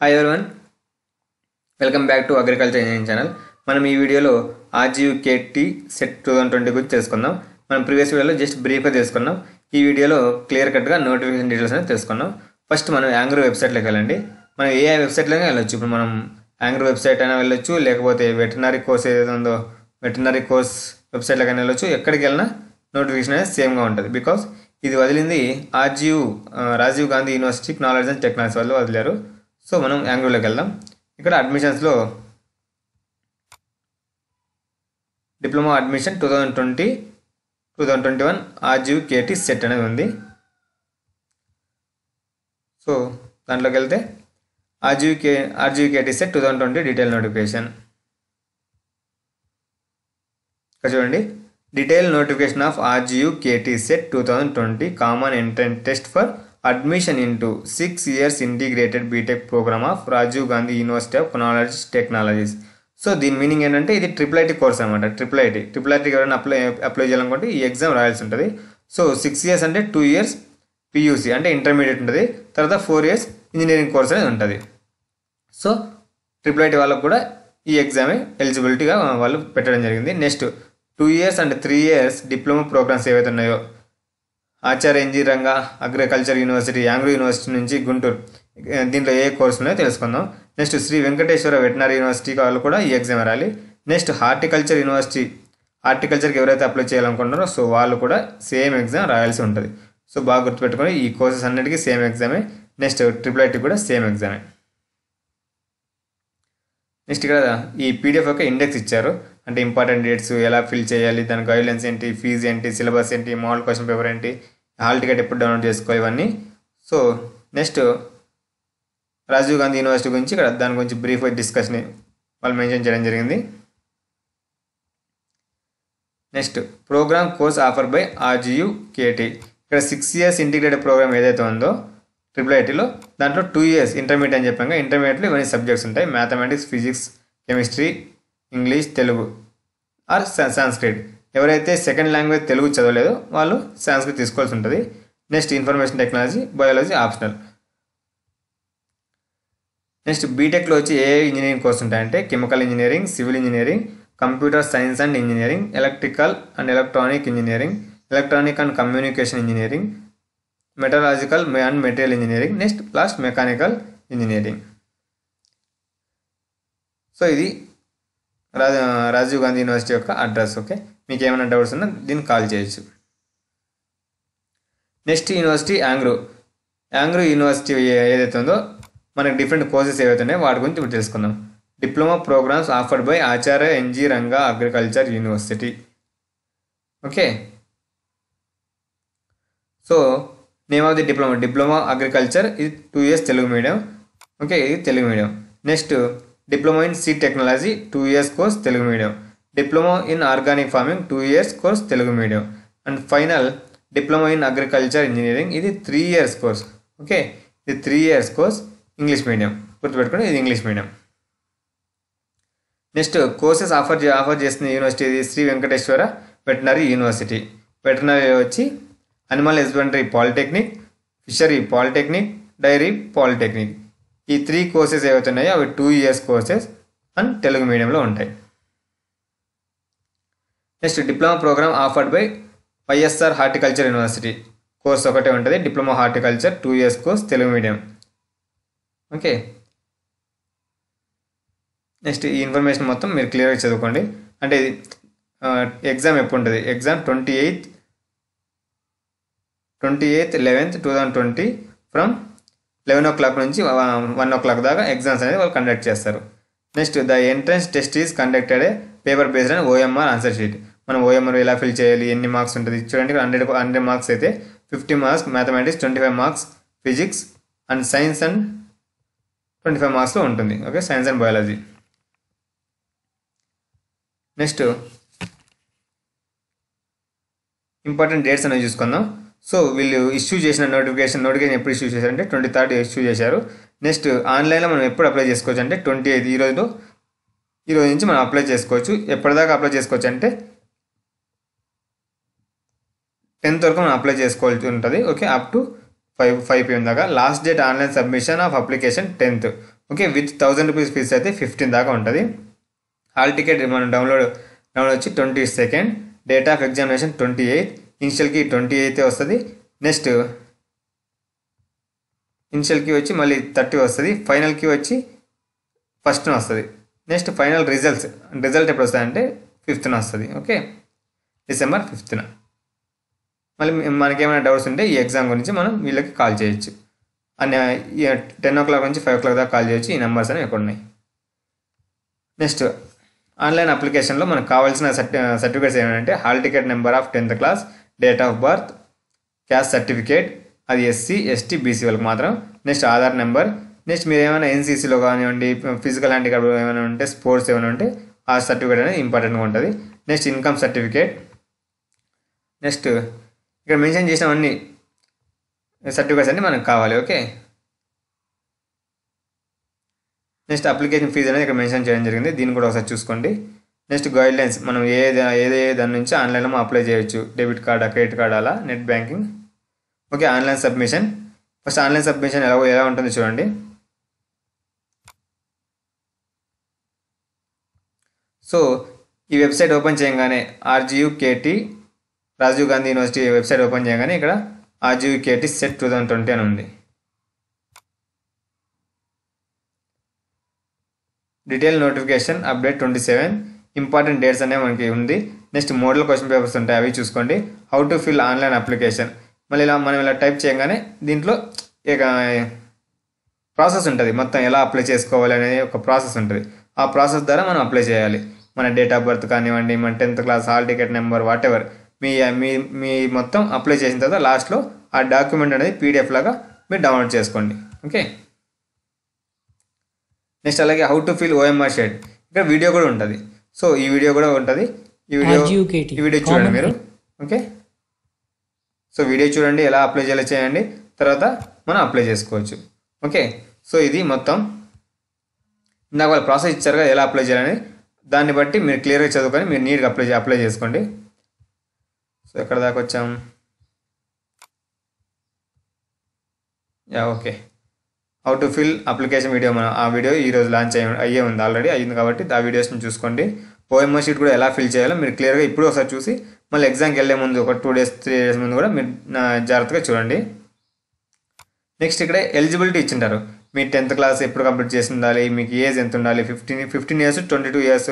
hi everyone welcome back to agriculture engineering channel మనం ఈ వీడియోలో KT CET two thousand twenty గురించి తెలుసుకుందాం మనం ప్రీవియస్ వీడియోలో జస్ట్ బ్రీఫ్గా తెలుసుకున్నాం ఈ వీడియోలో క్లియర్ కట్గా నోటిఫికేషన్ డీటెయిల్స్ అనేది తెలుసుకున్నాం ఫస్ట్ మనం యాంగ్రో వెబ్సైట్లోకి వెళ్ళండి మనం ఏ వెబ్సైట్లోనే వెళ్ళొచ్చు ఇప్పుడు మనం యాంగ్రో వెబ్సైట్ అయినా వెళ్ళొచ్చు లేకపోతే వెటనరీ కోర్స్ ఏదైతే ఉందో వెటనరీ కోర్స్ వెబ్సైట్లోకి అయినా వెళ్ళొచ్చు ఎక్కడికి వెళ్ళినా నోటిఫికేషన్ అనేది సేమ్గా ఉంటుంది బికాస్ ఇది వదిలింది RGU Rajiv Gandhi university knowledge and technology వాళ్ళు వదిలారు సో మనం యాంగ్రోలోకి వెళ్దాం ఇక్కడ అడ్మిషన్స్లో diploma admission two thousand twenty two thousand twenty one KT CET అనేది ఉంది సో దాంట్లోకి వెళ్తే RG KT CET two thousand twenty detail notification ఇక్కడ చూడండి detail notification of KT CET two thousand twenty common entrance test for admission into six years integrated BTech program of Rajiv Gandhi university of కొనాలజీస్ technologies so దీని meaning ఏంటంటే ఇది triple IT course అనమాట triple IT triple ఐటీకి ఎవరైనా apply apply చేయాలనుకుంటే ఈ exam రాయాల్సి ఉంటుంది సో సిక్స్ ఇయర్స్ అంటే టూ ఇయర్స్ పియూసీ అంటే ఇంటర్మీడియట్ ఉంటుంది తర్వాత ఫోర్ ఇయర్స్ ఇంజనీరింగ్ కోర్స్ అనేది ఉంటుంది సో ట్రిపుల్ ఐటీ వాళ్ళకు కూడా ఈ ఎగ్జామే ఎలిజిబిలిటీగా వాళ్ళు పెట్టడం జరిగింది next two years and three years diploma programs ఏవైతే ఉన్నాయో Acharya NG Ranga agriculture university ANGRAU university నుంచి గుంటూరు దీంట్లో ఏ కోర్సు ఉన్నాయో తెలుసుకుందాం next Sri Venkateswara veterinary university వాళ్ళు కూడా ఈ ఎగ్జామ్ రాయాలి నెక్స్ట్ హార్టికల్చర్ యూనివర్సిటీ హార్టికల్చర్కి ఎవరైతే అప్లై చేయాలనుకుంటున్నారో సో వాళ్ళు కూడా సేమ్ ఎగ్జామ్ రాయాల్సి ఉంటుంది సో బాగా గుర్తుపెట్టుకొని ఈ కోర్సెస్ అన్నిటికీ సేమ్ ఎగ్జామే నెక్స్ట్ ట్రిపుల్ ఐటీ కూడా సేమ్ ఎగ్జామే నెక్స్ట్ ఇక్కడ ఈ పీడిఎఫ్ యొక్క ఇండెక్స్ ఇచ్చారు అంటే ఇంపార్టెంట్ డేట్స్ ఎలా ఫిల్ చేయాలి దాని గైడ్లైన్స్ ఏంటి ఫీజు ఏంటి సిలబస్ ఏంటి మోడల్ క్వశ్చన్ పేపర్ ఏంటి హాల్ టికెట్ ఎప్పుడు డౌన్లోడ్ చేసుకో ఇవన్నీ so next Rajiv Gandhi university గురించి ఇక్కడ దాని గురించి బ్రీఫ్ డిస్కషన్ వాళ్ళు మెన్షన్ చేయడం జరిగింది next program course offer by RGU KT ఇక్కడ సిక్స్ ఇయర్స్ ఇంటిగ్రేటెడ్ ప్రోగ్రామ్ ఏదైతే ఉందో ట్రిపుల్ ఐటీలో దాంట్లో టూ ఇయర్స్ ఇంటర్మీడియట్ అని చెప్పాక ఇంటర్మీడియట్లో ఇవన్నీ సబ్జెక్ట్స్ ఉంటాయి mathematics physics chemistry English Telugu or Sanskrit ఎవరైతే సెకండ్ లాంగ్వేజ్ తెలుగు చదవలేదో వాళ్ళు సాంస్క్రిత్ తీసుకోవాల్సి ఉంటుంది next information technology biology optional next బీటెక్లో వచ్చి ఏ ఇంజనీరింగ్ కోర్స్ ఉంటాయంటే chemical engineering civil engineering computer science and engineering electrical and electronic engineering electronic and communication engineering metallurgical and material engineering next last mechanical engineering so ఇది Rajiv Gandhi university యొక్క address okay మీకు ఏమైనా doubts ఉన్నా దీన్ని call చేయొచ్చు next university ANGRAU ANGRAU university ఏదైతే ఉందో మనకు డిఫరెంట్ కోర్సెస్ ఏవైతే ఉన్నాయో వాటి గురించి ఇప్పుడు తెలుసుకుందాం diploma programs offered by Acharya NG Ranga agriculture university okay so name of the diploma diploma agriculture ఇది two years Telugu medium okay ఇది Telugu medium next diploma in seed technology two years course Telugu medium diploma in organic farming two years course Telugu medium and final diploma in agriculture engineering ఇది three years course okay ఇది three years course English medium గుర్తుపెట్టుకుని ఇది English medium next courses offer offer చేసిన university ఇది Sri Venkateswara veterinary university veterinary వచ్చి animal husbandry polytechnic fishery polytechnic dairy polytechnic ఈ three courses ఏవైతే ఉన్నాయో అవి two years courses and Telugu మీడియంలో ఉంటాయి next diploma program offered by YSR horticulture university course ఒకటే ఉంటుంది diploma horticulture two years course Telugu medium okay next ఈ ఇన్ఫర్మేషన్ మొత్తం మీరు క్లియర్గా చదువుకోండి అంటే ఎగ్జామ్ ఎప్పుడు ఉంటుంది exam twenty eighth twenty eighth eleventh two thousand twenty from eleven o'clock నుంచి వన్ ఓ క్లాక్ దాకా ఎగ్జామ్స్ అనేది వాళ్ళు కండక్ట్ చేస్తారు next the entrance test is conducted a paper based అని ఓఎంఆర్ ఆన్సర్ షీట్ మనం OMR ఎలా fill చేయాలి ఎన్ని మార్క్స్ ఉంటుంది చూడండి హండ్రెడ్ హండ్రెడ్ మార్క్స్ అయితే fifty marks mathematics twenty five marks physics and science and twenty five మార్క్స్లో ఉంటుంది okay science and biology next important dates అనేవి చూసుకుందాం సో వీళ్ళు ఇష్యూ చేసిన నోటిఫికేషన్ నోటిఫికేషన్ ఎప్పుడు ఇష్యూ అంటే ట్వంటీ థర్డ్ ఇష్యూ చేశారు నెక్స్ట్ ఆన్లైన్లో మనం ఎప్పుడు అప్లై చేసుకోవచ్చు అంటే ట్వంటీ ఎయిత్ ఈరోజు ఈరోజు నుంచి మనం అప్లై చేసుకోవచ్చు ఎప్పటిదాకా అప్లై చేసుకోవచ్చు అంటే టెన్త్ వరకు మనం అప్లై చేసుకోవాల్సి ఉంటుంది okay up to five five PM దాకా last date online submission of application tenth okay with thousand rupees fees అయితే ఫిఫ్టీన్ దాకా ఉంటుంది హాల్ టికెట్ మనం డౌన్లోడ్ డౌన్లోడ్ వచ్చి twenty second date of examination twenty eighth ఇన్షియల్కి twenty అయితే వస్తుంది next ఇన్షియల్కి వచ్చి మళ్ళీ థర్టీ వస్తుంది ఫైనల్కి వచ్చి ఫస్ట్న వస్తుంది నెక్స్ట్ ఫైనల్ రిజల్ట్స్ రిజల్ట్ ఎప్పుడు వస్తాయంటే ఫిఫ్త్న వస్తుంది ఓకే డిసెంబర్ ఫిఫ్త్న మళ్ళీ మనకేమైనా డౌట్స్ ఉంటే ఈ ఎగ్జామ్ గురించి మనం వీళ్ళకి కాల్ చేయొచ్చు అండ్ టెన్ ఓ క్లాక్ నుంచి ఫైవ్ ఓ క్లాక్ దాకా కాల్ చేయొచ్చు ఈ నెంబర్స్ అనేవి ఎక్కడ ఉన్నాయి నెక్స్ట్ ఆన్లైన్ అప్లికేషన్లో మనకు కావాల్సిన సర్టిఫికేట్స్ ఏమంటే hall ticket number of tenth class date of birth caste certificate అది ఎస్సీ ఎస్టీ బీసీ వాళ్ళకి మాత్రం నెక్స్ట్ ఆధార్ నెంబర్ నెక్స్ట్ మీరు ఏమైనా ఎన్సీసీలో కానివ్వండి ఫిజికల్ హ్యాండిక్యాప్ ఏమైనా ఉంటే స్పోర్ట్స్ ఏమైనా ఉంటే ఆ సర్టిఫికేట్ అనేది ఇంపార్టెంట్గా ఉంటుంది నెక్స్ట్ ఇన్కమ్ సర్టిఫికేట్ నెక్స్ట్ ఇక్కడ మెన్షన్ చేసినవన్నీ సర్టిఫికేట్స్ అన్నీ మనకు కావాలి ఓకే నెక్స్ట్ అప్లికేషన్ ఫీజు అనేది ఇక్కడ మెన్షన్ చేయడం జరిగింది దీన్ని కూడా ఒకసారి చూసుకోండి నెక్స్ట్ గైడ్ లైన్స్ మనం ఏ ఏదే దాని నుంచి ఆన్లైన్లో అప్లై చేయొచ్చు డెబిట్ కార్డా క్రెడిట్ కార్డ్ అలా net banking okay online submission first online submission ఎలా ఎలా ఉంటుంది చూడండి సో ఈ వెబ్సైట్ ఓపెన్ చేయగానే KT Rajiv Gandhi university website open చేయగానే ఇక్కడ KT CET two thousand twenty అని ఉంది detail notification update twenty seven important dates అనేవి మనకి ఉంది నెక్స్ట్ మోడల్ క్వశ్చన్ పేపర్స్ ఉంటాయి అవి చూసుకోండి how to fill online application మళ్ళీ ఇలా మనం ఇలా టైప్ చేయగానే దీంట్లో ఇక ప్రాసెస్ ఉంటుంది మొత్తం ఎలా అప్లై చేసుకోవాలి అనేది ఒక ప్రాసెస్ ఉంటుంది ఆ ప్రాసెస్ ద్వారా మనం అప్లై చేయాలి మన డేట్ ఆఫ్ బర్త్ కానివ్వండి మన tenth class hall ticket number whatever మీ మీ మీ మొత్తం అప్లై చేసిన తర్వాత లాస్ట్లో ఆ డాక్యుమెంట్ అనేది పీడిఎఫ్ లాగా మీరు డౌన్లోడ్ చేసుకోండి ఓకే నెక్స్ట్ అలాగే how to fill OMR sheet ఇక్కడ వీడియో కూడా ఉంటుంది సో ఈ వీడియో కూడా ఉంటుంది ఈ వీడియో ఈ వీడియో చూడండి మీరు ఓకే సో వీడియో చూడండి ఎలా అప్లై చేయాలో చేయండి తర్వాత మనం అప్లై చేసుకోవచ్చు ఓకే సో ఇది మొత్తం ఇందాక వాళ్ళు ప్రాసెస్ ఇచ్చారు కదా ఎలా అప్లై చేయాలని దాన్ని బట్టి మీరు క్లియర్గా చదువుకొని మీరు నీట్గా అప్లై అప్లై చేసుకోండి సో ఎక్కడ దాకా వచ్చాం yeah okay how to fill application video మనం ఆ వీడియో ఈ రోజు లాంచ్ అయ్యి అయ్యే ఉంది ఆల్రెడీ అయ్యింది కాబట్టి ఆ వీడియోస్ని చూసుకోండి పోయమ్ షీట్ కూడా ఎలా ఫిల్ చేయాలో మీరు క్లియర్గా ఇప్పుడు ఒకసారి చూసి మళ్ళీ ఎగ్జామ్కి వెళ్ళే ముందు ఒక టూ డేస్ త్రీ డేస్ ముందు కూడా మీరు జాగ్రత్తగా చూడండి నెక్స్ట్ ఇక్కడ ఎలిజిబిలిటీ ఇచ్చింటారు మీ టెన్త్ క్లాస్ ఎప్పుడు కంప్లీట్ చేసి ఉండాలి మీకు ఏజ్ ఎంత ఉండాలి fifteen fifteen years twenty two years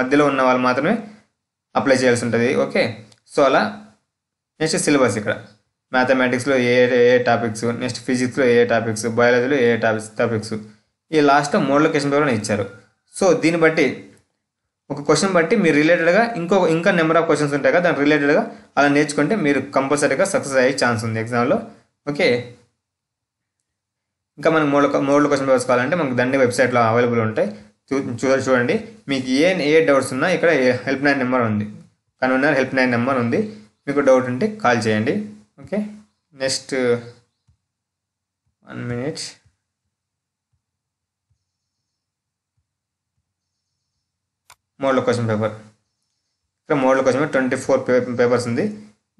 మధ్యలో ఉన్న వాళ్ళు మాత్రమే అప్లై చేయాల్సి ఉంటుంది ఓకే సో అలా నెక్స్ట్ సిలబస్ ఇక్కడ మ్యాథమెటిక్స్లో ఏ ఏ టాపిక్స్ నెక్స్ట్ ఫిజిక్స్లో ఏ టాపిక్స్ బయాలజీలో ఏ టాపిక్స్ టాపిక్స్ ఈ లాస్ట్ మోడల్ క్వశ్చన్ ద్వారా ఇచ్చారు సో దీన్ని బట్టి ఒక క్వశ్చన్ బట్టి మీరు రిలేటెడ్గా ఇంకో ఇంకా నెంబర్ ఆఫ్ క్వశ్చన్స్ ఉంటాయి కదా దాని రిలేటెడ్గా అలా నేర్చుకుంటే మీరు కంపల్సరీగా సక్సెస్ అయ్యే ఛాన్స్ ఉంది ఎగ్జామ్లో ఓకే ఇంకా మనం మోడల్ మోడల్ క్వశ్చన్ పేపర్స్ కావాలంటే మనకు దండి వెబ్సైట్లో అవైలబుల్ ఉంటాయి చూ చూడండి మీకు ఏ ఏ డౌట్స్ ఉన్నా ఇక్కడ హెల్ప్ లైన్ నెంబర్ ఉంది కన్వీనర్ హెల్ప్ లైన్ నెంబర్ ఉంది మీకు డౌట్ ఉంటే కాల్ చేయండి okay next one minute model question paper ఇక్కడ model question twenty four papers ఉంది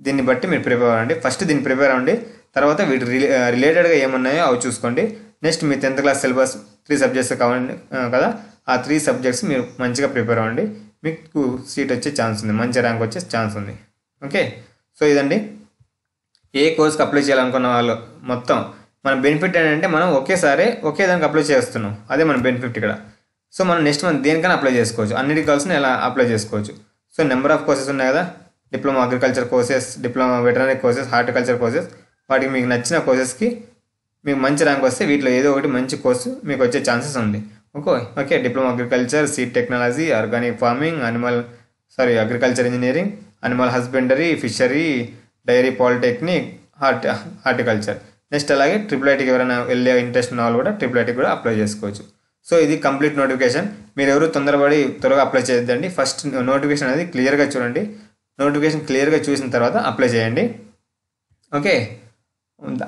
దీన్ని బట్టి మీరు ప్రిపేర్ అవ్వండి ఫస్ట్ దీన్ని ప్రిపేర్ అవ్వండి తర్వాత వీటి రిలేటెడ్గా ఏమున్నాయో అవి చూసుకోండి నెక్స్ట్ మీ tenth class syllabus three subjects కావాలండి కదా ఆ త్రీ సబ్జెక్ట్స్ మీరు మంచిగా ప్రిపేర్ అవ్వండి మీకు సీట్ వచ్చే ఛాన్స్ ఉంది మంచి ర్యాంక్ వచ్చే ఛాన్స్ ఉంది ఓకే సో ఇదండి ఏ కోర్స్కి అప్లై చేయాలనుకున్న వాళ్ళు మొత్తం మన బెనిఫిట్ ఏంటంటే మనం ఒకేసారి ఒకే దానికి అప్లై చేస్తున్నాం అదే మన బెనిఫిట్ ఇక్కడ సో మనం నెక్స్ట్ మనం దేనికైనా అప్లై చేసుకోవచ్చు అన్నిటి కాల్స్ని ఎలా అప్లై చేసుకోవచ్చు సో నెంబర్ ఆఫ్ కోర్సెస్ ఉన్నాయి కదా diploma agriculture courses diploma veterinary courses horticulture courses వాటికి మీకు నచ్చిన కోర్సెస్కి మీకు మంచి ర్యాంక్ వస్తే వీటిలో ఏదో ఒకటి మంచి కోర్సు మీకు వచ్చే ఛాన్సెస్ ఉంది okay okay diploma agriculture seed technology organic farming animal sorry agriculture engineering animal husbandry fishery dairy polytechnic hort horticulture next అలాగే ట్రిపుల్ ఐటీకి ఎవరైనా వెళ్ళే ఇంట్రెస్ట్ ఉన్న వాళ్ళు కూడా ట్రిపుల్ ఐటీకి కూడా అప్లై చేసుకోవచ్చు సో ఇది కంప్లీట్ నోటిఫికేషన్ మీరు ఎవరు తొందరపడి త్వరగా అప్లై చేయొద్దండి ఫస్ట్ నోటిఫికేషన్ అనేది క్లియర్గా చూడండి నోటిఫికేషన్ క్లియర్గా చూసిన తర్వాత అప్లై చేయండి ఓకే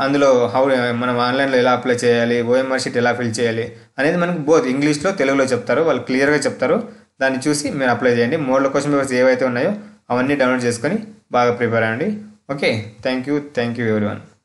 అందులో హౌ మనం ఆన్లైన్లో ఎలా అప్లై చేయాలి ఓఎంఆర్ షీట్ ఎలా ఫిల్ చేయాలి అనేది మనకు బోత్ ఇంగ్లీష్లో తెలుగులో చెప్తారు వాళ్ళు క్లియర్గా చెప్తారు దాన్ని చూసి మీరు అప్లై చేయండి మోడల్ క్వశ్చన్ పేపర్స్ ఏవైతే ఉన్నాయో అవన్నీ డౌన్లోడ్ చేసుకొని బాగా ప్రిపేర్ అవ్వండి okay thank you thank you everyone